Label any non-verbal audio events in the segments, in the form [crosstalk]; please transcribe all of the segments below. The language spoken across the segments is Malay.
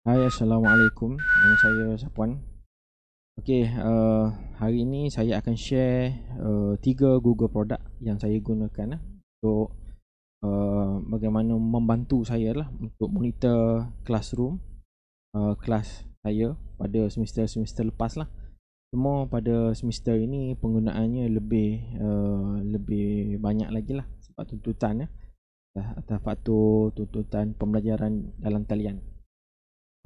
Hai Assalamualaikum Nama saya Sapuan Ok uh, eh, Hari ini saya akan share eh, Tiga Google produk Yang saya gunakan uh, Untuk uh, Bagaimana membantu saya lah Untuk monitor Classroom uh, Kelas saya Pada semester-semester lepas lah Semua pada semester ini Penggunaannya lebih uh, Lebih banyak lagi lah Sebab tuntutan uh, Atau faktor tuntutan pembelajaran Dalam talian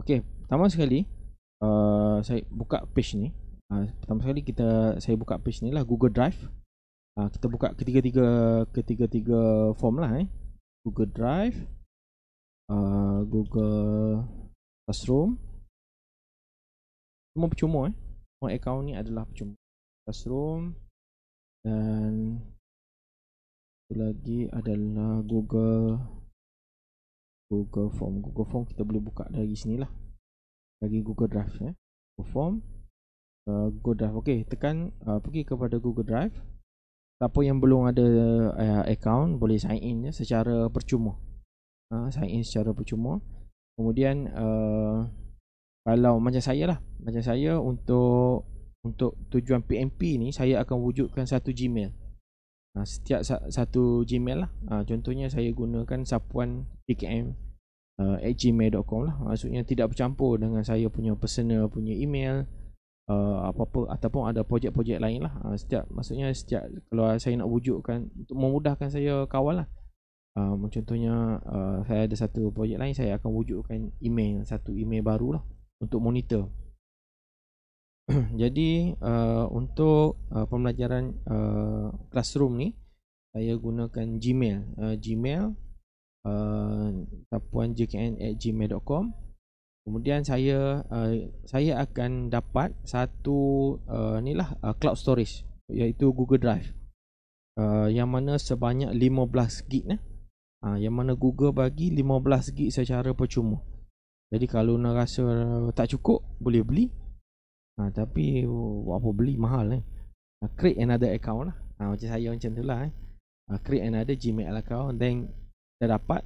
Okey, pertama sekali uh, saya buka page ni. Uh, pertama sekali kita saya buka page ni lah Google Drive. Uh, kita buka ketiga-tiga ketiga-tiga form lah eh. Google Drive, uh, Google Classroom. Semua percuma eh. Semua account ni adalah percuma. Classroom dan lagi adalah Google Google Form Google Form kita boleh buka dari sini lah dari Google Drive eh. Google Form uh, Google Drive Okey, tekan uh, pergi kepada Google Drive siapa yang belum ada uh, account boleh sign in ya, secara percuma uh, sign in secara percuma kemudian uh, kalau macam saya lah macam saya untuk untuk tujuan PMP ni saya akan wujudkan satu Gmail Ah, setiap satu gmail lah ah, contohnya saya gunakan sapuan pkm uh, ah, at gmail.com lah maksudnya tidak bercampur dengan saya punya personal punya email uh, apa-apa ataupun ada projek-projek lain lah uh, setiap maksudnya setiap kalau saya nak wujudkan untuk memudahkan saya kawal lah uh, contohnya uh, saya ada satu projek lain saya akan wujudkan email satu email baru lah untuk monitor [clears throat] jadi uh, untuk uh, pembelajaran uh, classroom ni saya gunakan gmail uh, gmail uh, tapuanjkn@gmail.com kemudian saya uh, saya akan dapat satu uh, lah uh, cloud storage iaitu google drive uh, yang mana sebanyak 15 gig nah uh, yang mana google bagi 15 gig secara percuma jadi kalau nak rasa tak cukup boleh beli ha, Tapi Buat apa beli mahal eh. ha, Create another account lah ha, Macam saya macam tu lah eh. ha, Create another Gmail account Then Dah dapat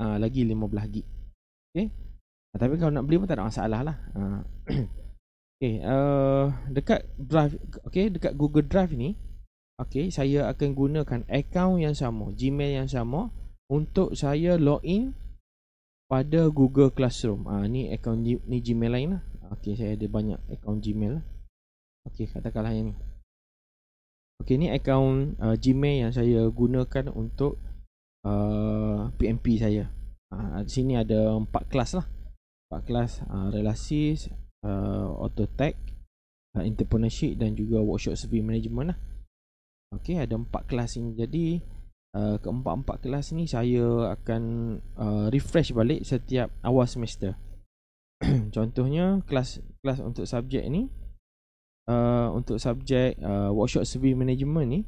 ha, Lagi 15GB Okay ha, Tapi kalau nak beli pun tak ada masalah lah ha. [coughs] Okay uh, Dekat drive Okay Dekat Google Drive ni Okay Saya akan gunakan account yang sama Gmail yang sama Untuk saya login pada Google Classroom. Ah ha, ni account ni Gmail lain lah. Okay saya ada banyak account Gmail lah. Okay katakanlah yang ni Okay ni account uh, Gmail yang saya gunakan untuk uh, PMP saya uh, Sini ada empat kelas lah empat kelas uh, relasi, uh, auto tag, uh, entrepreneurship dan juga workshop sebi management lah Okay ada empat kelas ini. jadi Uh, keempat-empat kelas ni saya akan uh, refresh balik setiap awal semester. [clears throat] contohnya kelas kelas untuk subjek ni uh, untuk subjek uh, workshop survey management ni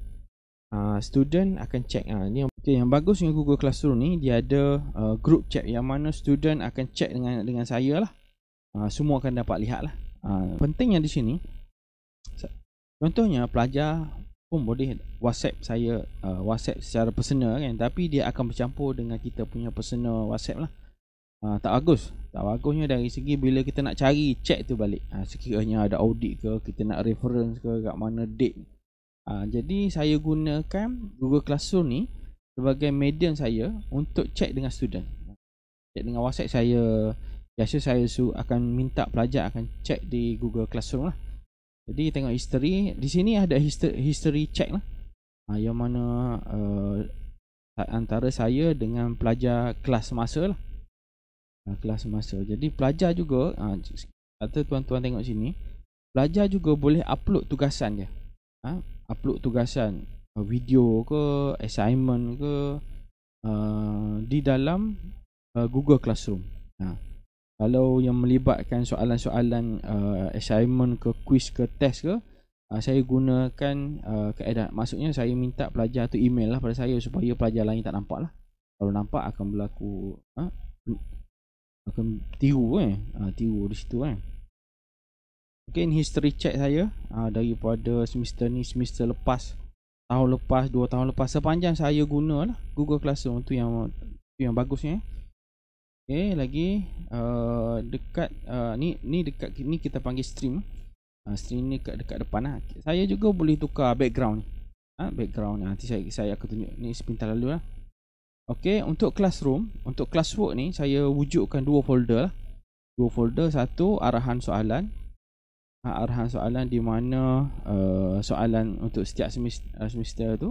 uh, student akan check ha, ni okay, yang bagus dengan Google Classroom ni dia ada uh, group chat yang mana student akan check dengan dengan saya lah uh, semua akan dapat lihat lah uh, pentingnya di sini contohnya pelajar pun boleh WhatsApp saya uh, WhatsApp secara personal kan tapi dia akan bercampur dengan kita punya personal WhatsApp lah ha, tak bagus tak bagusnya dari segi bila kita nak cari check tu balik ha, sekiranya ada audit ke kita nak reference ke kat mana date ha, jadi saya gunakan Google Classroom ni sebagai medium saya untuk check dengan student check dengan WhatsApp saya biasa saya akan minta pelajar akan check di Google Classroom lah jadi tengok history di sini ada history, history check lah ha, yang mana uh, antara saya dengan pelajar kelas masa lah uh, kelas semasa. Jadi pelajar juga, uh, kata tuan-tuan tengok sini, pelajar juga boleh upload tugasan dia. Uh, upload tugasan uh, video ke, assignment ke, uh, di dalam uh, Google Classroom. Uh, kalau yang melibatkan soalan-soalan uh, assignment ke, quiz ke, test ke, Uh, saya gunakan uh, keadaan maksudnya saya minta pelajar tu email lah pada saya supaya pelajar lain tak nampak lah kalau nampak akan berlaku uh, akan tiru kan? ha, tiru di situ kan eh. okay, ini history check saya ha, daripada semester ni semester lepas tahun lepas dua tahun lepas sepanjang saya gunalah Google Classroom tu yang tu yang bagusnya eh. Okay, lagi uh, dekat uh, ni ni dekat ni kita panggil stream uh, stream ni dekat dekat depan lah. saya juga boleh tukar background ni ha, background nanti saya saya akan tunjuk ni sepintas lalu lah Okey, untuk classroom, untuk classwork ni saya wujudkan dua folder lah. Dua folder, satu arahan soalan. Ha, arahan soalan di mana uh, soalan untuk setiap semester, eh, semester tu,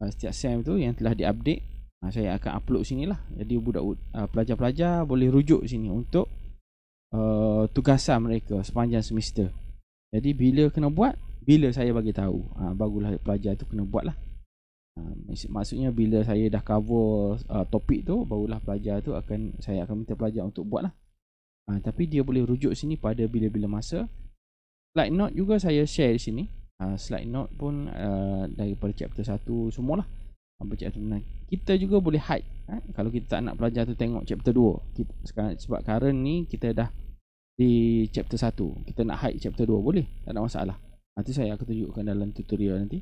uh, setiap sem tu yang telah diupdate, ha, saya akan upload sini lah. Jadi budak uh, pelajar-pelajar boleh rujuk sini untuk uh, tugasan mereka sepanjang semester. Jadi bila kena buat, bila saya bagi tahu, ha, bagulah pelajar tu kena buat lah. Uh, maksudnya bila saya dah cover uh, topik tu barulah pelajar tu akan saya akan minta pelajar untuk buatlah. Uh, tapi dia boleh rujuk sini pada bila-bila masa. Slide note juga saya share di sini. Uh, slide note pun uh, daripada chapter 1 semualah. Sampai chapter 9. Kita juga boleh hide ha? kalau kita tak nak pelajar tu tengok chapter 2. Kita, sekarang sebab current ni kita dah di chapter 1. Kita nak hide chapter 2 boleh. Tak ada masalah. Nanti saya akan tunjukkan dalam tutorial nanti.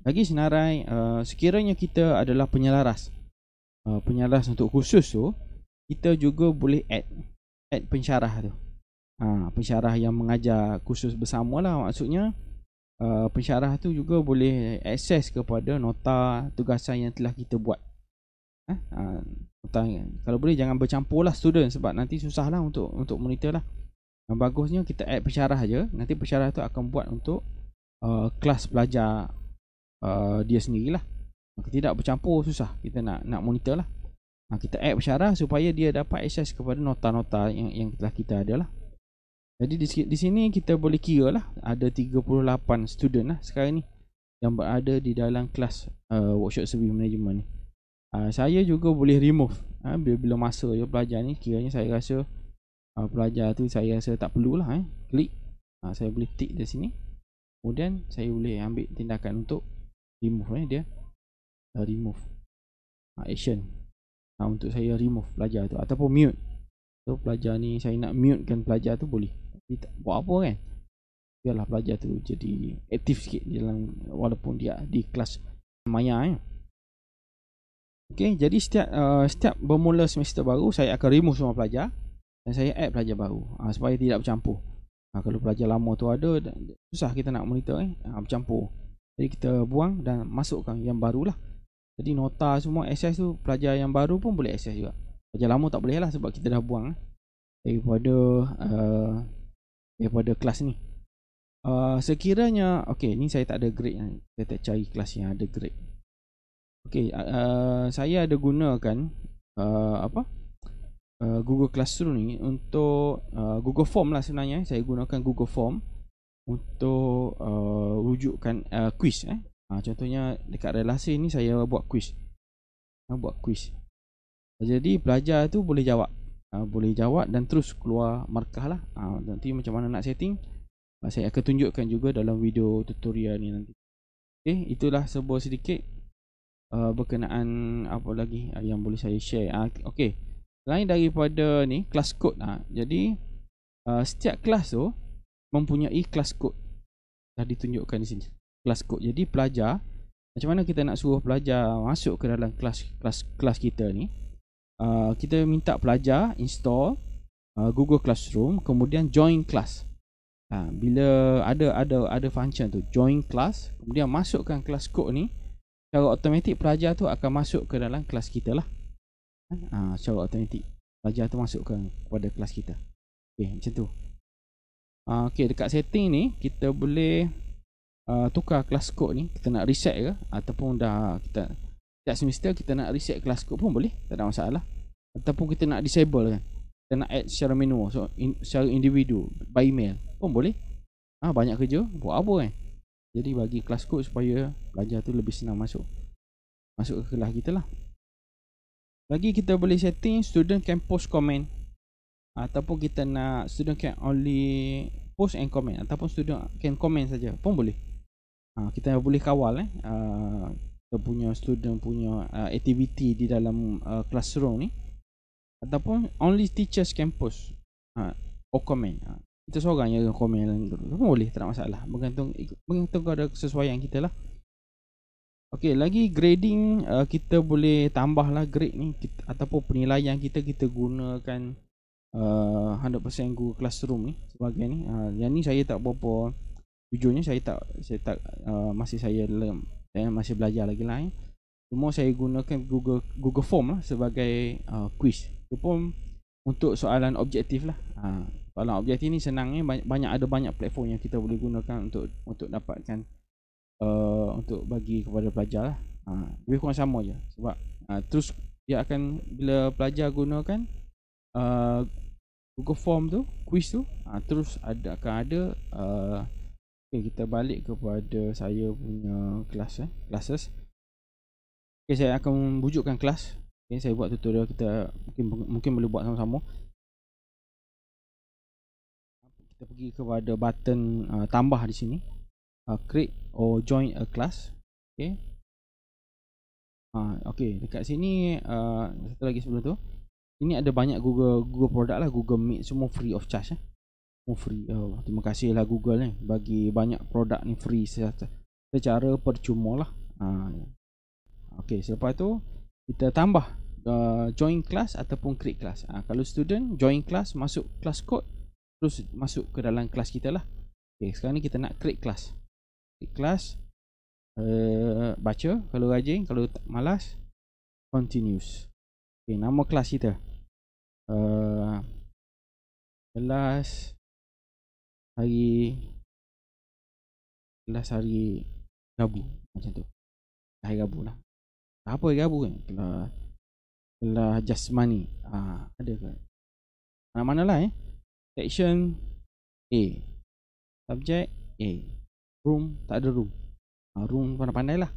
Lagi senarai uh, sekiranya kita adalah penyelaras uh, penyelaras untuk khusus tu kita juga boleh add add pensyarah tu. Ha, pensyarah yang mengajar khusus bersama lah maksudnya uh, pensyarah tu juga boleh akses kepada nota tugasan yang telah kita buat. Ha, ha nota, kalau boleh jangan bercampur lah student sebab nanti susah lah untuk, untuk monitor lah. Yang bagusnya kita add pensyarah je. Nanti pensyarah tu akan buat untuk uh, kelas pelajar Uh, dia sendirilah Maka tidak bercampur susah kita nak nak monitor lah ha, kita add syarah supaya dia dapat akses kepada nota-nota yang yang telah kita ada lah jadi di, di sini kita boleh kira lah ada 38 student lah sekarang ni yang berada di dalam kelas uh, workshop service management ni uh, saya juga boleh remove uh, ha, bila-bila masa je pelajar ni kiranya saya rasa uh, pelajar tu saya rasa tak perlulah eh. klik uh, saya boleh tick di sini kemudian saya boleh ambil tindakan untuk remove eh dia uh, remove ha, action ha, untuk saya remove pelajar tu ataupun mute so pelajar ni saya nak mute kan pelajar tu boleh tapi tak buat apa kan biarlah pelajar tu jadi aktif sikit di dalam walaupun dia di kelas maya eh Okay, jadi setiap uh, setiap bermula semester baru saya akan remove semua pelajar dan saya add pelajar baru ha, supaya tidak bercampur. Ha, kalau pelajar lama tu ada susah kita nak monitor eh ha, bercampur. Jadi kita buang dan masukkan yang barulah. Jadi nota semua access tu pelajar yang baru pun boleh access juga. Pelajar lama tak boleh lah sebab kita dah buang eh. daripada uh, daripada kelas ni. Uh, sekiranya okey ni saya tak ada grade yang saya tak cari kelas yang ada grade. Okey uh, saya ada gunakan uh, apa? Uh, Google Classroom ni untuk uh, Google Form lah sebenarnya saya gunakan Google Form untuk uh, rujukkan uh, quiz eh. Ha, contohnya dekat relasi ni saya buat quiz. Ha, buat quiz. Jadi pelajar tu boleh jawab. Ha, boleh jawab dan terus keluar markah lah. Ha, nanti macam mana nak setting. Ha, saya akan tunjukkan juga dalam video tutorial ni nanti. Okay, itulah sebuah sedikit uh, berkenaan apa lagi yang boleh saya share. Ha, okay. lain daripada ni, class code. Ha, jadi uh, setiap kelas tu, mempunyai kelas kod dah ditunjukkan di sini kelas kod jadi pelajar macam mana kita nak suruh pelajar masuk ke dalam kelas kelas kelas kita ni uh, kita minta pelajar install uh, Google Classroom kemudian join kelas. uh, ah, bila ada ada ada function tu join kelas kemudian masukkan kelas kod ni secara automatik pelajar tu akan masuk ke dalam kelas kita lah uh, secara automatik pelajar tu masukkan kepada kelas kita okey macam tu uh, ah, okay, dekat setting ni kita boleh uh, tukar kelas kod ni kita nak reset ke ataupun dah kita setiap semester kita nak reset kelas kod pun boleh tak ada masalah ataupun kita nak disable kan kita nak add secara manual so in, secara individu by email pun boleh ah ha, banyak kerja buat apa kan jadi bagi kelas kod supaya pelajar tu lebih senang masuk masuk ke kelas kita lah lagi kita boleh setting student can post comment ataupun kita nak student can only post and comment ataupun student can comment saja pun boleh ha, kita boleh kawal eh uh, kita punya student punya uh, activity di dalam uh, classroom ni ataupun only teachers can post ha, or comment ha, kita seorang yang komen yang dulu pun boleh tak masalah bergantung bergantung kepada kesesuaian kita lah Okey, lagi grading uh, kita boleh tambah lah grade ni kita, ataupun penilaian kita kita gunakan uh, 100% Google Classroom ni sebagai ni. Uh, yang ni saya tak berapa jujurnya saya tak saya tak uh, masih saya dalam saya eh, masih belajar lagi lain. Eh. Cuma saya gunakan Google Google Form lah sebagai uh, quiz. Itu pun untuk soalan objektif lah. Uh, soalan objektif ni senangnya eh. banyak, banyak ada banyak platform yang kita boleh gunakan untuk untuk dapatkan uh, untuk bagi kepada pelajar lah. Uh, lebih kurang sama je sebab uh, terus dia akan bila pelajar gunakan uh, Google Form tu, quiz tu, uh, terus ada akan ada uh, okay, kita balik kepada saya punya kelas eh, classes. Okay, saya akan bujukkan kelas. Okay, saya buat tutorial kita mungkin mungkin boleh buat sama-sama. Kita pergi kepada button uh, tambah di sini. Uh, create or join a class. Okay. Ah, okay. Dekat sini uh, satu lagi sebelum tu ini ada banyak Google Google produk lah Google Meet semua free of charge eh. Semua free. Oh, terima kasih lah Google ni eh, bagi banyak produk ni free secara, secara percuma lah. Ha. Ya. Okay, selepas tu kita tambah uh, join class ataupun create class. Ha, kalau student join class masuk class code terus masuk ke dalam kelas kita lah. Okay, sekarang ni kita nak create class. Create class uh, baca kalau rajin kalau tak malas continues. Okay, nama kelas kita uh, last hari last hari Rabu macam tu hari Rabu lah tak apa hari Rabu kan kelas just money. ha, ada ke mana ah, mana lah eh section A subjek A room tak ada room ha, room pandai-pandai lah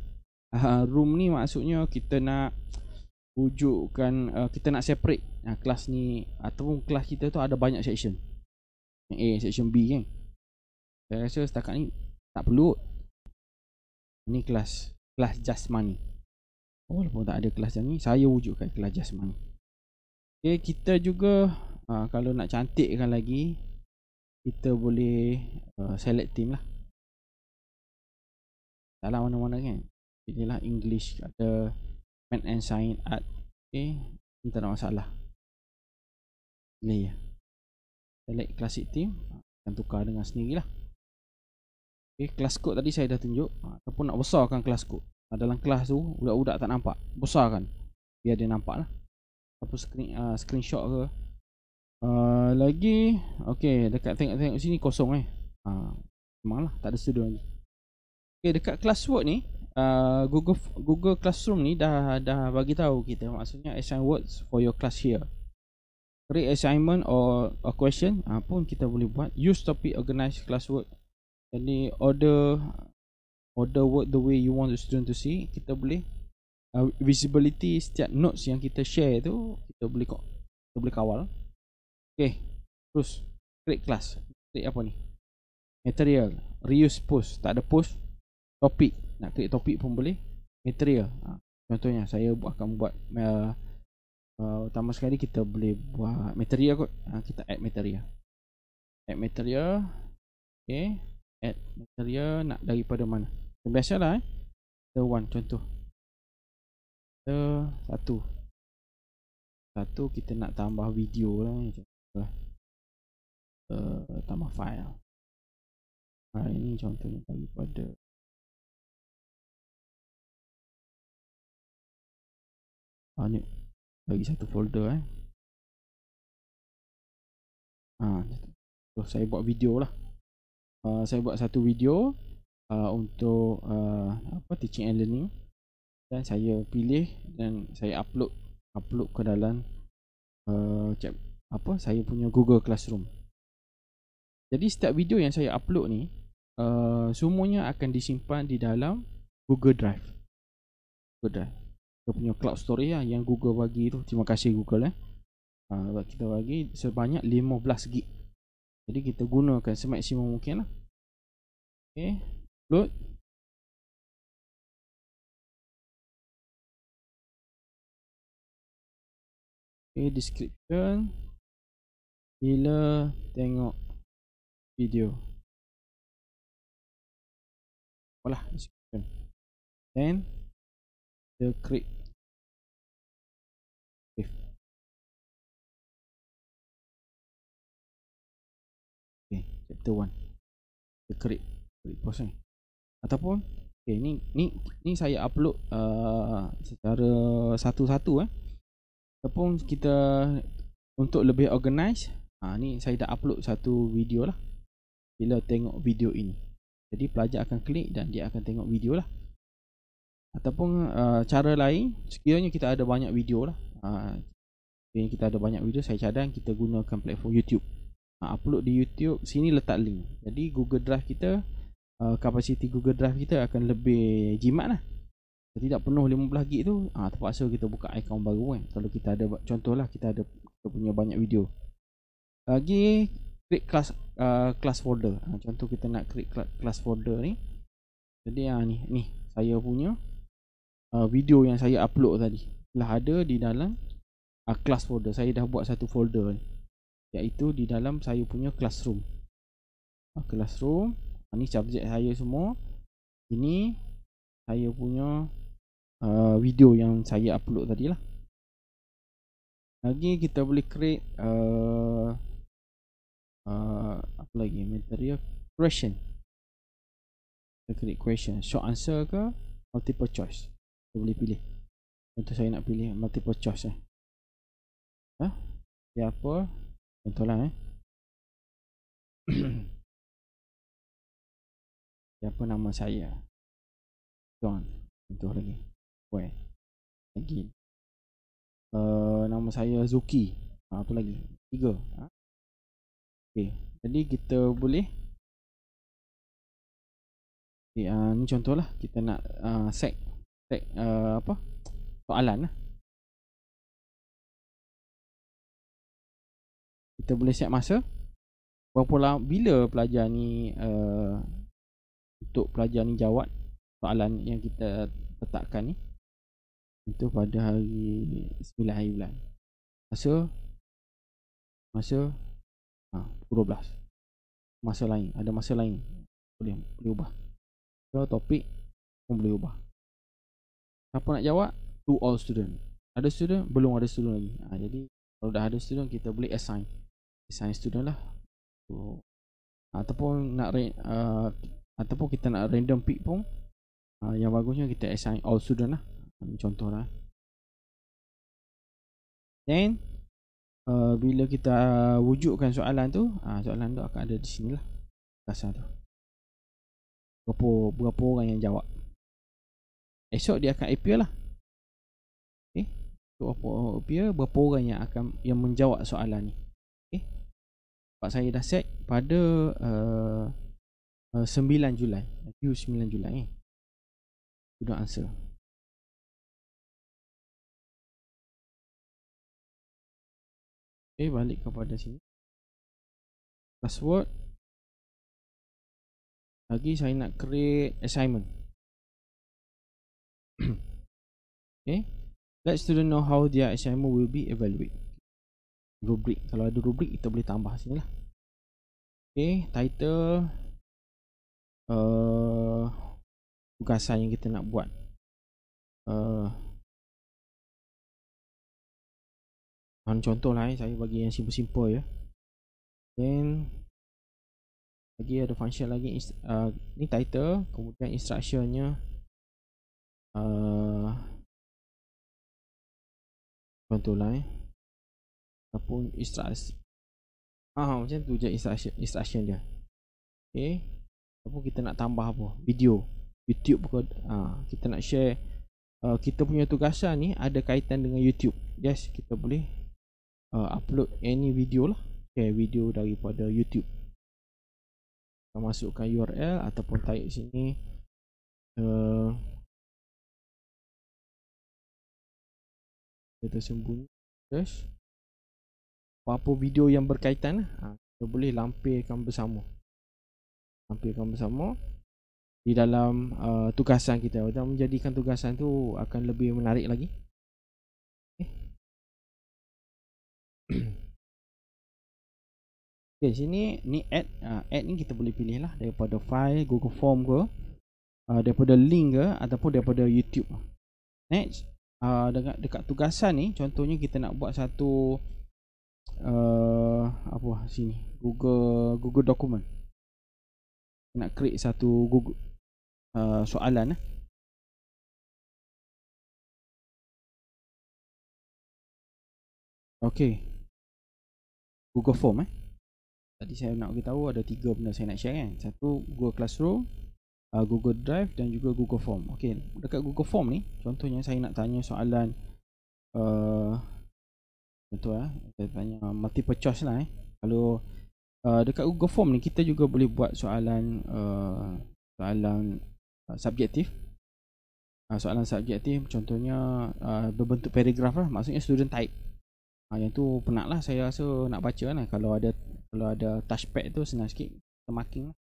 ha, room ni maksudnya kita nak wujudkan uh, kita nak separate uh, kelas ni ataupun kelas kita tu ada banyak section yang A section B kan saya rasa setakat ni tak perlu ni kelas kelas just money oh, walaupun tak ada kelas yang ni saya wujudkan kelas just money ok kita juga uh, kalau nak cantikkan lagi kita boleh uh, select team lah dalam mana-mana kan inilah English ada comment and sign at okay kita ada masalah ni ya select classic team akan tukar dengan sendirilah okey class code tadi saya dah tunjuk ataupun nak besarkan class code ah, dalam kelas tu budak-budak tak nampak besarkan biar dia nampak lah. apa screen uh, screenshot ke uh, lagi okey dekat tengok-tengok sini kosong eh ha uh, memanglah tak ada studio lagi okey dekat class word ni uh, Google Google Classroom ni dah dah bagi tahu kita maksudnya assign words for your class here. Create assignment or a question uh, pun kita boleh buat. Use topic organize class word. Jadi order order word the way you want the student to see kita boleh uh, visibility setiap notes yang kita share tu kita boleh kok kita boleh kawal. Okay, terus create class. Create apa ni? Material, reuse post, tak ada post, topik, nak create topik pun boleh material ha. contohnya saya akan buat uh, uh, utama sekali kita boleh buat material kot ha, kita add material add material okay add material nak daripada mana so, biasalah eh the one contoh the satu satu kita nak tambah video lah uh, tambah file file ni contohnya daripada Ini bagi satu folder eh. Ha, so saya buat video lah. Uh, saya buat satu video uh, untuk uh, apa teaching and learning dan saya pilih dan saya upload upload ke dalam uh, apa saya punya Google Classroom. Jadi setiap video yang saya upload ni uh, semuanya akan disimpan di dalam Google Drive. Google Drive kita punya cloud storage lah yang Google bagi tu. Terima kasih Google eh. Ha, kita bagi sebanyak 15 gig. Jadi kita gunakan semaksimum mungkin lah. Okay. Load. Okay, description. Bila tengok video. Olah, description. Then, the crate chapter 1 the crate crate portion ataupun okay, ni ni ni saya upload uh, secara satu-satu eh ataupun kita untuk lebih organize ha, ni saya dah upload satu video lah bila tengok video ini jadi pelajar akan klik dan dia akan tengok video lah ataupun uh, cara lain sekiranya kita ada banyak video lah uh, kita ada banyak video saya cadang kita gunakan platform YouTube uh, upload di YouTube sini letak link jadi Google Drive kita uh, kapasiti Google Drive kita akan lebih jimat lah Jadi tidak penuh 15GB tu uh, terpaksa kita buka account baru kan kalau kita ada contoh lah kita ada kita punya banyak video lagi create class uh, class folder uh, contoh kita nak create class folder ni jadi uh, ni ni saya punya uh, video yang saya upload tadi telah ada di dalam uh, class folder. Saya dah buat satu folder ni iaitu di dalam saya punya classroom. Uh, classroom, uh, ni subjek saya semua. Ini saya punya uh, video yang saya upload tadi lah. Lagi kita boleh create uh, uh, apa lagi material question. Kita create question, short answer ke multiple choice. Kita boleh pilih Contoh saya nak pilih multiple choice eh. Ha? Dia apa? Contohlah eh. [coughs] Dia apa nama saya? John. Contoh lagi. Wei. Lagi. Uh, nama saya Zuki. Ha, apa lagi? Tiga. Ha? Okey. Jadi kita boleh Okay, uh, ah, ni contohlah kita nak uh, set tek, uh, eh, apa soalan lah. kita boleh set masa berapa lama bila pelajar ni uh, untuk pelajar ni jawab soalan yang kita letakkan ni itu pada hari 9 hari bulan masa masa ha, 12 masa lain ada masa lain boleh boleh ubah so, topik pun boleh ubah Siapa nak jawab? To all student. Ada student? Belum ada student lagi. Ha, jadi kalau dah ada student kita boleh assign. Assign student lah. So, ataupun nak uh, ataupun kita nak random pick pun uh, yang bagusnya kita assign all student lah. Contoh lah. Then uh, bila kita wujudkan soalan tu, uh, soalan tu akan ada di sinilah. Kasar tu. Berapa berapa orang yang jawab? Esok dia akan appear lah Okay So apa appear Berapa orang yang akan Yang menjawab soalan ni Okay Sebab saya dah set Pada uh, uh, 9 Julai Due 9 Julai eh. To the answer Okay balik kepada sini Password Lagi saya nak create assignment okay. Let student know how their assignment will be evaluate. Rubrik. Kalau ada rubrik, kita boleh tambah sini lah. Okay. Title. Uh, tugasan yang kita nak buat. Uh, Contoh lah eh, saya bagi yang simple-simple ya Then Lagi ada function lagi uh, Ni title, kemudian instructionnya Uh, pantulan ataupun instruction ha macam tu je instruction instruction dia okey apa kita nak tambah apa video YouTube ke ha, kita nak share uh, kita punya tugasan ni ada kaitan dengan YouTube yes kita boleh uh, upload any video lah Okey, video daripada YouTube kita masukkan URL ataupun type sini uh, kita tersembunyi terus apa-apa video yang berkaitan ha, kita boleh lampirkan bersama lampirkan bersama di dalam uh, tugasan kita dan menjadikan tugasan tu akan lebih menarik lagi eh. [clears throat] Okay, sini ni add uh, ah, add ni kita boleh pilih lah daripada file Google Form ke uh, daripada link ke ataupun daripada YouTube next Ah, dengan dekat tugasan ni contohnya kita nak buat satu uh, apa ah, sini Google Google Dokumen. nak create satu Google uh, soalan eh. Okay Google Form eh. Tadi saya nak beritahu ada tiga benda saya nak share kan Satu Google Classroom uh, Google Drive dan juga Google Form. Okey, dekat Google Form ni, contohnya saya nak tanya soalan uh, contoh eh, saya tanya multiple choice lah eh. Kalau uh, dekat Google Form ni kita juga boleh buat soalan uh, soalan uh, subjektif. Uh, soalan subjektif contohnya uh, berbentuk paragraf lah, maksudnya student type. Ha, yang tu penat lah saya rasa nak baca kan lah. kalau ada kalau ada touchpad tu senang sikit termarking lah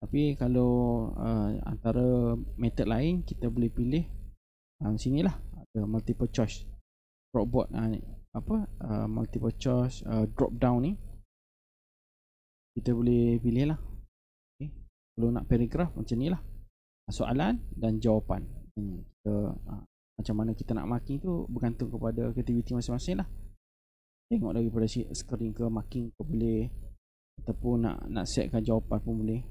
tapi kalau uh, antara method lain kita boleh pilih uh, sini lah ada multiple choice dropboard uh, eh, apa uh, multiple choice uh, drop down ni kita boleh pilih lah okay. kalau nak paragraph macam ni lah soalan dan jawapan hmm, kita, uh, macam mana kita nak marking tu bergantung kepada aktiviti masing-masing lah tengok daripada screen ke marking ke boleh ataupun nak nak setkan jawapan pun boleh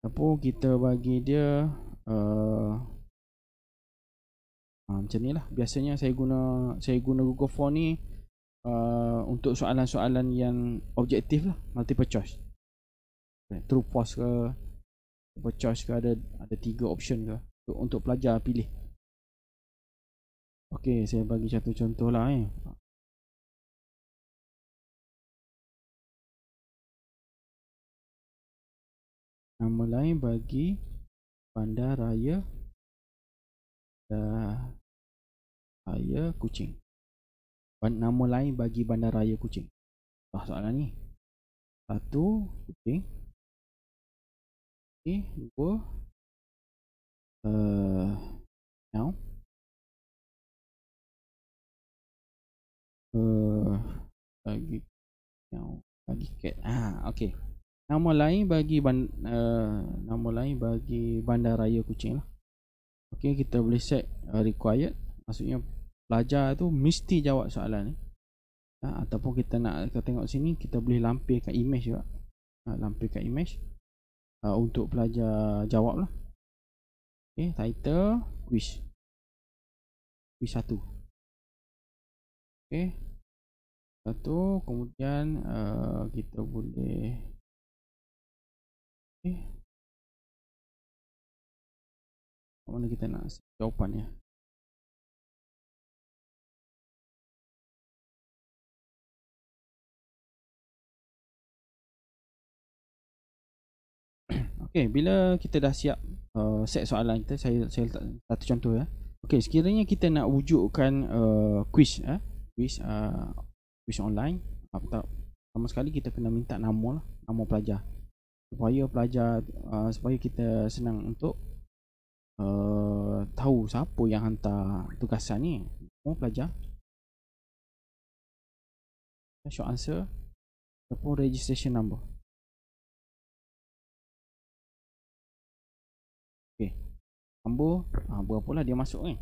apa kita bagi dia uh, uh, Macam ni lah Biasanya saya guna Saya guna Google Form ni uh, Untuk soalan-soalan yang Objektif lah Multiple choice True false ke Multiple choice ke Ada ada tiga option ke Untuk, untuk pelajar pilih okey saya bagi satu contoh lah eh nama lain bagi bandar raya uh, raya kucing nama lain bagi bandar raya kucing Tak soalan ni satu kucing okay, dua uh, eh, now uh, eh, bagi now bagi cat ah okey nama lain bagi band, uh, eh, nama lain bagi bandar raya kucing lah. Okey kita boleh set uh, required maksudnya pelajar tu mesti jawab soalan ni. Ha, ataupun kita nak kita tengok sini kita boleh lampirkan image juga. Ha, lampirkan image uh, untuk pelajar jawab lah. Okey title quiz. Quiz 1. Okey. Satu kemudian uh, kita boleh Okay. Eh. Mana kita nak jawapannya? [clears throat] Okey, bila kita dah siap uh, set soalan kita, saya saya letak satu contoh ya. Okey, sekiranya kita nak wujudkan uh, quiz eh, quiz uh, quiz online, apa tak sama sekali kita kena minta nama lah, nama pelajar supaya pelajar uh, supaya kita senang untuk uh, tahu siapa yang hantar tugasan ni semua pelajar short answer ataupun registration number ok number uh, berapa lah dia masuk ni? eh?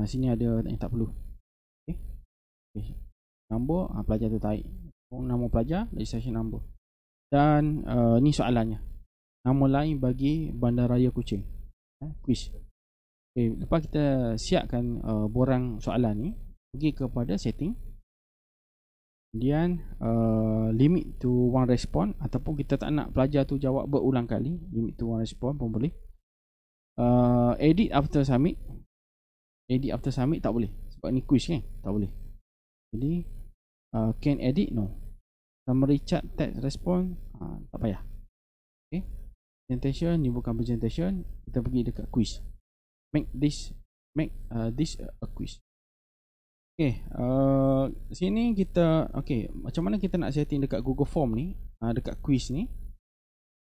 uh, sini ada yang tak perlu ok, okay. number uh, pelajar tu taik nama pelajar registration number dan uh, ni soalannya. Nama lain bagi bandaraya Kuching. Eh, quiz. Okay, lepas kita siapkan uh, borang soalan ni, pergi kepada setting. Kemudian uh, limit to one respond ataupun kita tak nak pelajar tu jawab berulang kali, limit to one respond pun boleh. Uh, edit after submit. Edit after submit tak boleh sebab ni quiz kan, tak boleh. Jadi uh, can edit no summary chart text response ha, ah, tak payah okay. presentation ni bukan presentation kita pergi dekat quiz make this make uh, this a, a quiz Okay, uh, sini kita okay macam mana kita nak setting dekat Google Form ni, uh, dekat quiz ni.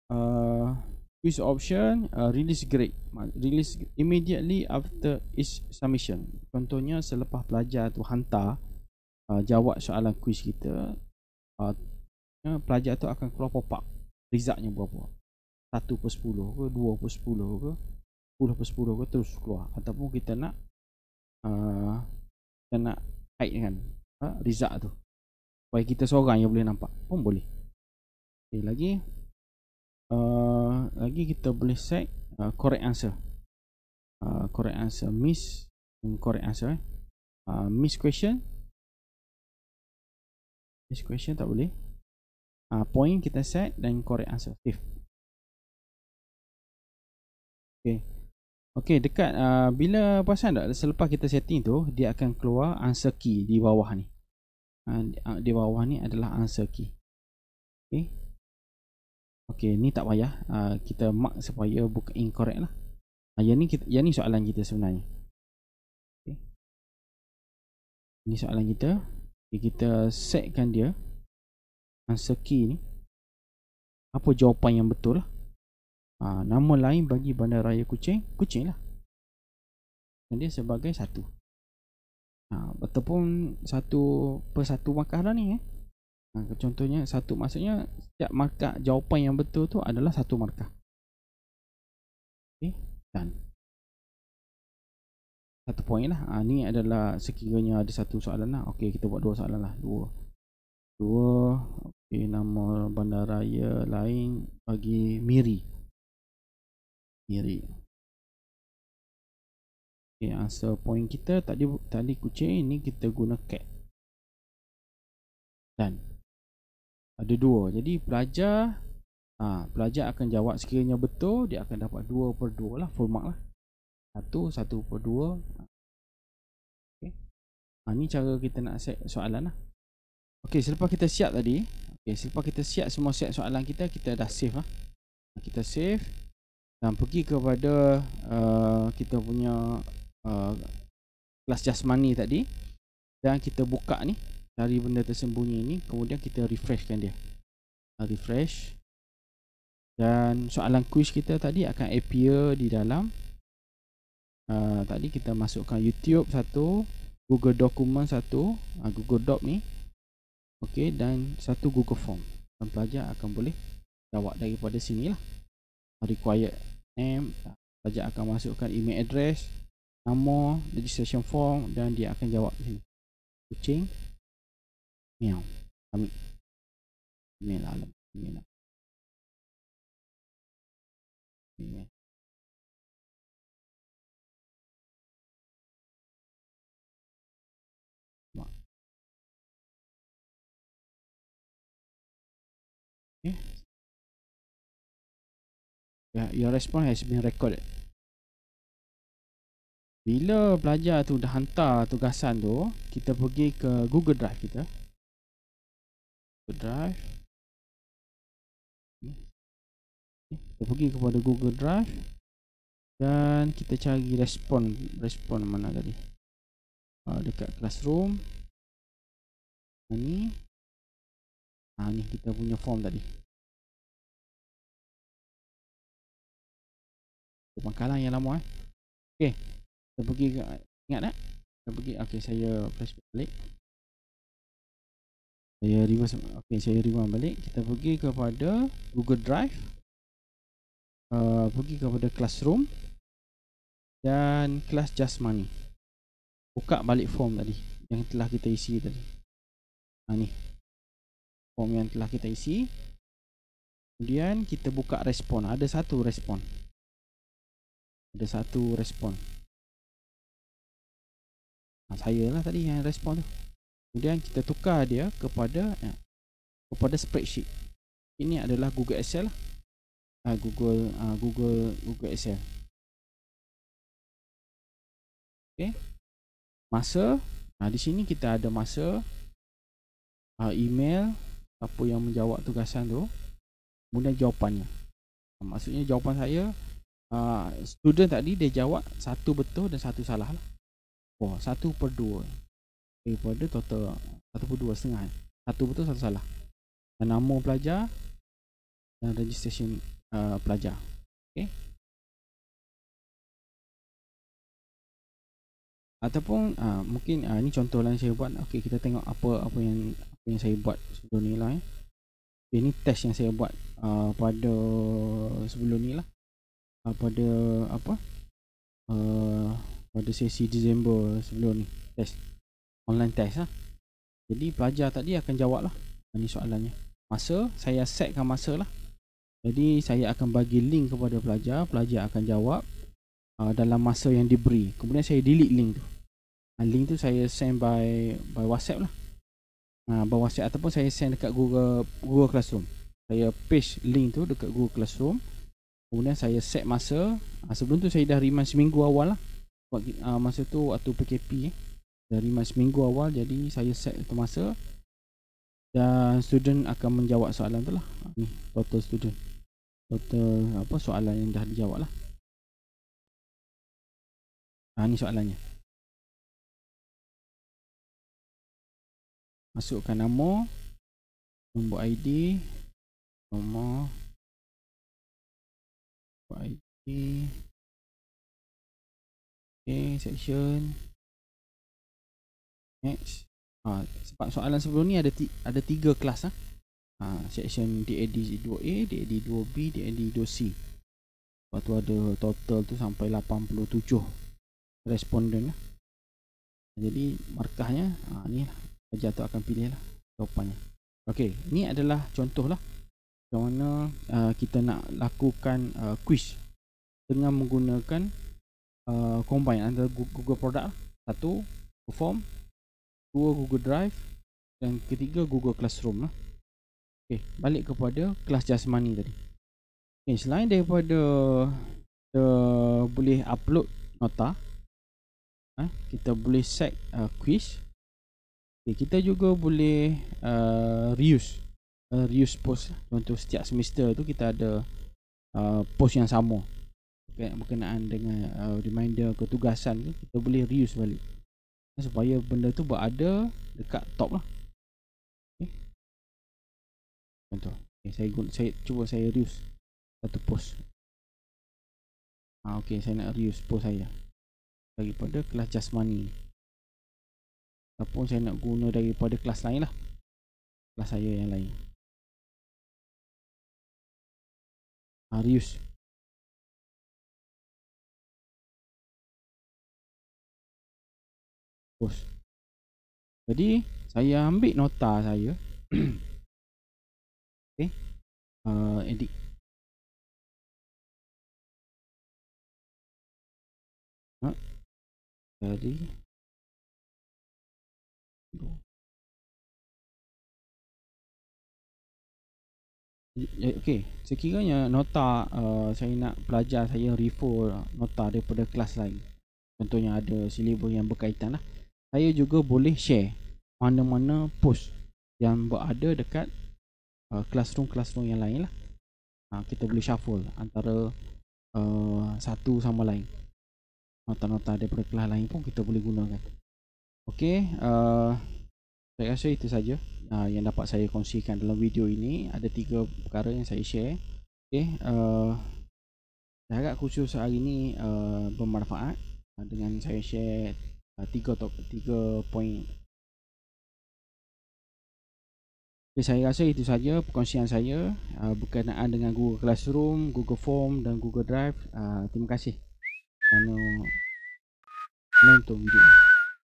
Uh, quiz option uh, release grade, release immediately after each submission. Contohnya selepas pelajar tu hantar uh, jawab soalan quiz kita, uh, ya, pelajar tu akan keluar popak up resultnya berapa satu per sepuluh, ke 2 per sepuluh ke sepuluh per 10 ke terus keluar ataupun kita nak uh, kita nak hide dengan uh, result tu supaya kita seorang yang boleh nampak pun boleh okay, lagi uh, lagi kita boleh set uh, correct answer uh, correct answer miss hmm, correct answer eh. uh, miss question miss question tak boleh uh, point kita set dan correct answer save okay okey dekat uh, bila pasal tak selepas kita setting tu dia akan keluar answer key di bawah ni uh, di bawah ni adalah answer key okey okey ni tak payah uh, kita mark supaya bukan incorrect lah uh, yang ni kita, yang ni soalan kita sebenarnya ini soalan kita. Okay, kita setkan dia. Answer K ni Apa jawapan yang betul lah ha, Nama lain bagi bandar raya kucing Kucing lah Jadi sebagai satu ha, Ataupun satu Persatu markah ni eh ha, Contohnya satu maksudnya Setiap markah jawapan yang betul tu adalah satu markah Okay Dan satu poin lah ha, Ni adalah sekiranya ada satu soalan lah Okay kita buat dua soalan lah Dua Dua okay, nama bandaraya lain bagi Miri Miri okay, asal point kita tadi tadi kucing ini kita guna cat dan ada dua jadi pelajar ha, pelajar akan jawab sekiranya betul dia akan dapat dua per dua lah full mark lah Satu satu per dua. okay. ha, ni cara kita nak set soalan lah Okey, selepas kita siap tadi, Okey, selepas kita siap semua set soalan kita, kita dah save lah. Kita save dan pergi kepada uh, kita punya uh, kelas jasmani tadi dan kita buka ni dari benda tersembunyi ni kemudian kita refreshkan dia. Uh, refresh. Dan soalan quiz kita tadi akan appear di dalam uh, tadi kita masukkan YouTube satu, Google Document satu, uh, Google Doc ni Okey dan satu Google Form dan pelajar akan boleh jawab daripada sini lah required name pelajar akan masukkan email address nama registration form dan dia akan jawab sini kucing meow kami email alam email okay. Ya, your response has been recorded. Bila pelajar tu dah hantar tugasan tu, kita pergi ke Google Drive kita. Google Drive. Kita pergi kepada Google Drive dan kita cari respon respon mana tadi. Uh, dekat classroom. Ini. Ha ah, ni kita punya form tadi. Rumah yang lama eh. Okey. Kita pergi ke, ingat tak? Kita pergi okey saya flashback balik. Saya reverse okey saya rewind balik. Kita pergi kepada Google Drive. Uh, pergi kepada classroom dan kelas just money. Buka balik form tadi yang telah kita isi tadi. Ha ni. Form yang telah kita isi. Kemudian kita buka respon. Ada satu respon ada satu respon ha, saya lah tadi yang respon tu kemudian kita tukar dia kepada ya, kepada spreadsheet ini adalah Google Excel lah ha, Google ha, Google Google Excel okay masa ha, di sini kita ada masa ha, email apa yang menjawab tugasan tu kemudian jawapannya ha, maksudnya jawapan saya uh, student tadi dia jawab satu betul dan satu salah lah. Oh, satu per dua. Daripada total satu per dua setengah. Satu betul, satu salah. Dan nama pelajar dan registration uh, pelajar. Okay. Ataupun uh, mungkin uh, ni contoh lain saya buat. Okay, kita tengok apa apa yang apa yang saya buat sebelum ni lah. Eh. Okay, ini test yang saya buat uh, pada sebelum ni lah uh, pada apa uh, pada sesi Disember sebelum ni test online test lah jadi pelajar tadi akan jawab lah ah, ni soalannya masa saya setkan masa lah jadi saya akan bagi link kepada pelajar pelajar akan jawab uh, dalam masa yang diberi kemudian saya delete link tu uh, link tu saya send by by whatsapp lah uh, by whatsapp ataupun saya send dekat google google classroom saya paste link tu dekat google classroom Kemudian saya set masa uh, Sebelum tu saya dah remind seminggu awal lah uh, Masa tu waktu PKP eh. Dah remind seminggu awal Jadi saya set itu masa Dan student akan menjawab soalan tu lah uh, Ni total student Total apa soalan yang dah dijawab lah uh, Ni soalannya Masukkan nama Nombor ID Nombor ID okay, section next ha, sebab soalan sebelum ni ada ada tiga kelas ah ha. section DAD 2A DAD 2B DAD 2C lepas tu ada total tu sampai 87 responden lah. jadi markahnya ha, ni lah kerja tu akan pilih lah jawapannya Okay, ni adalah contoh lah macam mana uh, kita nak lakukan uh, quiz dengan menggunakan uh, combine antara Google product lah. satu Google Form, dua Google Drive dan ketiga Google Classroom lah. Okey, balik kepada kelas jasmani tadi. Okey, selain daripada kita boleh upload nota, ha, kita boleh set uh, quiz. Okey, kita juga boleh uh, reuse Eh, reuse post lah. contoh setiap semester tu kita ada uh, post yang sama berkenaan dengan uh, reminder ketugasan tu kita boleh reuse balik supaya benda tu buat ada dekat top lah okay. contoh okay, saya, guna, saya cuba saya reuse satu post Ah, okay, saya nak reuse post saya daripada kelas jasmani ataupun saya nak guna daripada kelas lain lah kelas saya yang lain Arius. Bos. Jadi saya ambil nota saya. [clears throat] okay. Uh, edit. Jadi. Okay, sekiranya nota uh, saya nak pelajar saya refer nota daripada kelas lain. Contohnya ada silibus yang berkaitan lah. Saya juga boleh share mana-mana post yang berada dekat uh, classroom-classroom yang lain lah. Ha, kita boleh shuffle antara uh, satu sama lain. Nota-nota daripada kelas lain pun kita boleh gunakan. Okay. uh, saya rasa itu saja uh, yang dapat saya kongsikan dalam video ini. Ada tiga perkara yang saya share. Okey, uh, saya harap khusus hari ini uh, bermanfaat uh, dengan saya share uh, tiga top tiga point. Okay, saya rasa itu saja perkongsian saya uh, berkenaan dengan Google Classroom, Google Form dan Google Drive. Uh, terima kasih. Dan uh, nonton video.